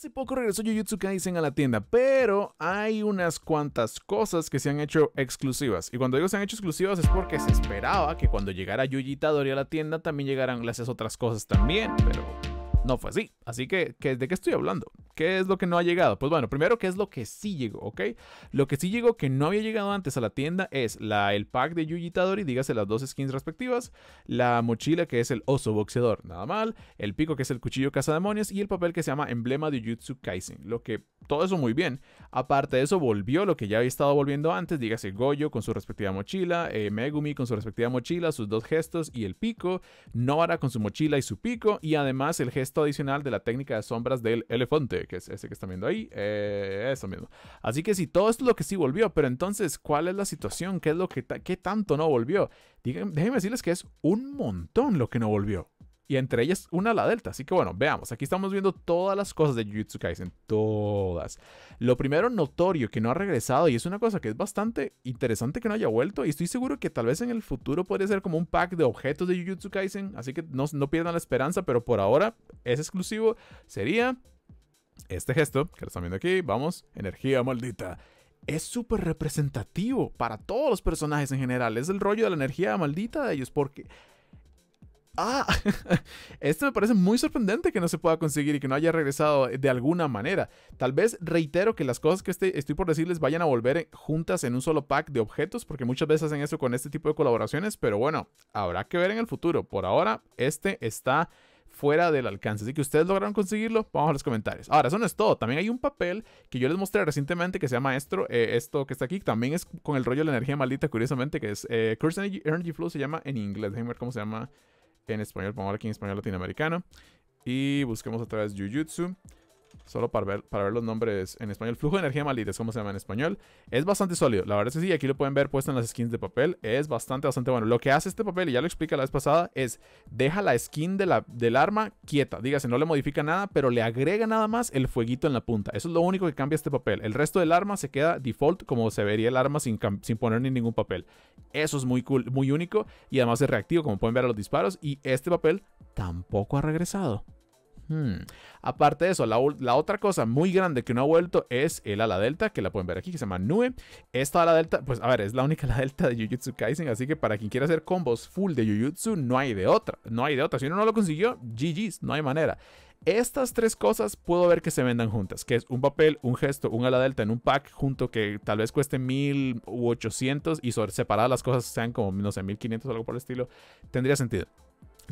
Hace poco regresó Jujutsu Kaisen a la tienda, pero hay unas cuantas cosas que se han hecho exclusivas. Y cuando digo se han hecho exclusivas es porque se esperaba que cuando llegara Yuji Itadori a la tienda también llegaran las otras cosas también, pero no fue así. Así que, ¿de qué estoy hablando? ¿Qué es lo que no ha llegado? Pues bueno, primero, ¿qué es lo que sí llegó? ¿Ok? Lo que sí llegó que no había llegado antes a la tienda es la, el pack de Yuji Tadori, dígase las dos skins respectivas, la mochila que es el oso boxeador, nada mal, el pico que es el cuchillo cazademonios y el papel que se llama emblema de Jujutsu Kaisen. Lo que todo eso muy bien. Aparte de eso, volvió lo que ya había estado volviendo antes, dígase Goyo con su respectiva mochila, eh, Megumi con su respectiva mochila, sus dos gestos y el pico, Nora con su mochila y su pico, y además el gesto adicional de la técnica de sombras del elefante, que es ese que están viendo ahí. Eh, eso mismo. Así que si sí, todo esto es lo que sí volvió, pero entonces, ¿cuál es la situación? ¿Qué es lo que tanto no volvió? déjenme decirles que es un montón lo que no volvió. Y entre ellas una la Delta. Así que bueno, veamos. Aquí estamos viendo todas las cosas de Jujutsu Kaisen. Todas. Lo primero notorio que no ha regresado. Y es una cosa que es bastante interesante que no haya vuelto. Y estoy seguro que tal vez en el futuro Podría ser como un pack de objetos de Jujutsu Kaisen. Así que no, no pierdan la esperanza. Pero por ahora es exclusivo. Sería este gesto, que lo están viendo aquí, vamos, energía maldita, es súper representativo para todos los personajes en general. Es el rollo de la energía maldita de ellos porque... Ah, esto me parece muy sorprendente que no se pueda conseguir y que no haya regresado de alguna manera. Tal vez reitero que las cosas que este, estoy por decirles vayan a volver juntas en un solo pack de objetos, porque muchas veces hacen eso con este tipo de colaboraciones, pero bueno, habrá que ver en el futuro. Por ahora, este está fuera del alcance. Así que ustedes lograron conseguirlo, vamos a los comentarios. Ahora, eso no es todo. También hay un papel que yo les mostré recientemente que se llama esto, eh, esto que está aquí. También es con el rollo de la energía maldita, curiosamente, que es eh, Curse Energy, Flow, se llama en inglés. Déjenme ver cómo se llama en español. Vamos a ver aquí en español latinoamericano. Y busquemos otra vez Jujutsu. Solo para ver, para ver los nombres en español. Flujo de energía maldita es como se llama en español. Es bastante sólido. La verdad es que sí, aquí lo pueden ver puesto en las skins de papel. Es bastante, bastante bueno. Lo que hace este papel, y ya lo expliqué la vez pasada, es deja la skin del arma quieta. Dígase, no le modifica nada, pero le agrega nada más el fueguito en la punta. Eso es lo único que cambia este papel. El resto del arma se queda default como se vería el arma sin, sin poner ni ningún papel. Eso es muy cool, muy único y además es reactivo, como pueden ver a los disparos. Y este papel tampoco ha regresado. Hmm. Aparte de eso, la, otra cosa muy grande que no ha vuelto es el ala delta, que la pueden ver aquí, que se llama Nue. Esta ala delta, pues a ver, es la única ala delta de Jujutsu Kaisen, así que para quien quiera hacer combos full de Jujutsu, no hay de otra. No hay de otra. Si uno no lo consiguió, GG's, no hay manera. Estas tres cosas puedo ver que se vendan juntas, que es un papel, un gesto, un ala delta en un pack junto que tal vez cueste 1800 y sobre separadas las cosas sean como, no sé, 1500 o algo por el estilo, tendría sentido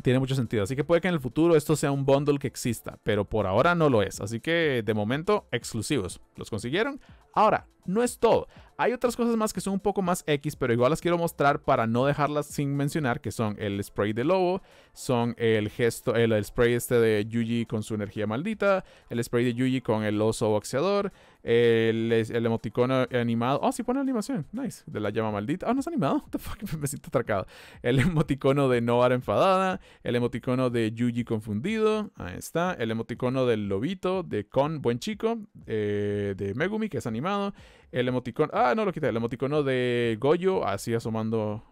tiene mucho sentido. Así que puede que en el futuro esto sea un bundle que exista, pero por ahora no lo es. Así que de momento, exclusivos. Los consiguieron. Ahora, no es todo. Hay otras cosas más que son un poco más X, pero igual las quiero mostrar para no dejarlas sin mencionar, que son el spray de lobo, son el gesto, el, spray este de Yuji con su energía maldita, el spray de Yuji con el oso boxeador, el, emoticono animado. Oh, si pone animación. Nice. De la llama maldita. Oh, no es animado. the Me siento atracado. El emoticono de Novara enfadada. El emoticono de Yuji confundido. Ahí está. El emoticono del lobito de Con, buen chico. Eh, de Megumi, que es animado. El emoticono. Ah, no lo quité. El emoticono de Goyo, así asomando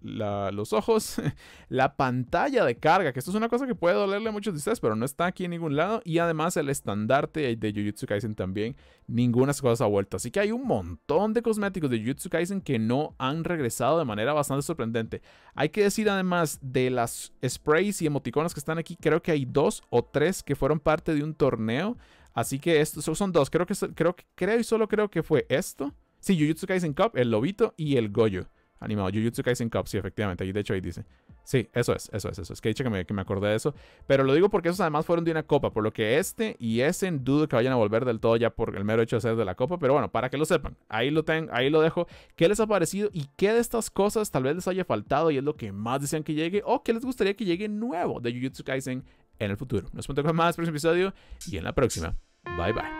los ojos. la pantalla de carga, que esto es una cosa que puede dolerle a muchos de ustedes, pero no está aquí en ningún lado. Y además el estandarte de Jujutsu Kaisen también. Ninguna cosa ha vuelto. Así que hay un montón de cosméticos de Jujutsu Kaisen que no han regresado de manera bastante sorprendente. Hay que decir además de las sprays y emoticonos que están aquí, creo que hay dos o tres que fueron parte de un torneo Así que estos son dos. Creo que creo creo y solo creo que fue esto. Sí, Jujutsu Kaisen Cup, el lobito y el Goyo. Animado, Jujutsu Kaisen Cup, sí, efectivamente. Ahí, de hecho, ahí dice. Sí, eso es, eso es, eso es. Que he dicho que me, que me acordé de eso. Pero lo digo porque esos además fueron de una copa. Por lo que este y ese en dudo que vayan a volver del todo ya por el mero hecho de ser de la copa. Pero bueno, para que lo sepan. Ahí lo ten, ahí lo dejo. ¿Qué les ha parecido? ¿Y qué de estas cosas tal vez les haya faltado? Y es lo que más desean que llegue. ¿O qué les gustaría que llegue nuevo de Jujutsu Kaisen en el futuro? Nos vemos en el próximo episodio y en la próxima. Bye bye.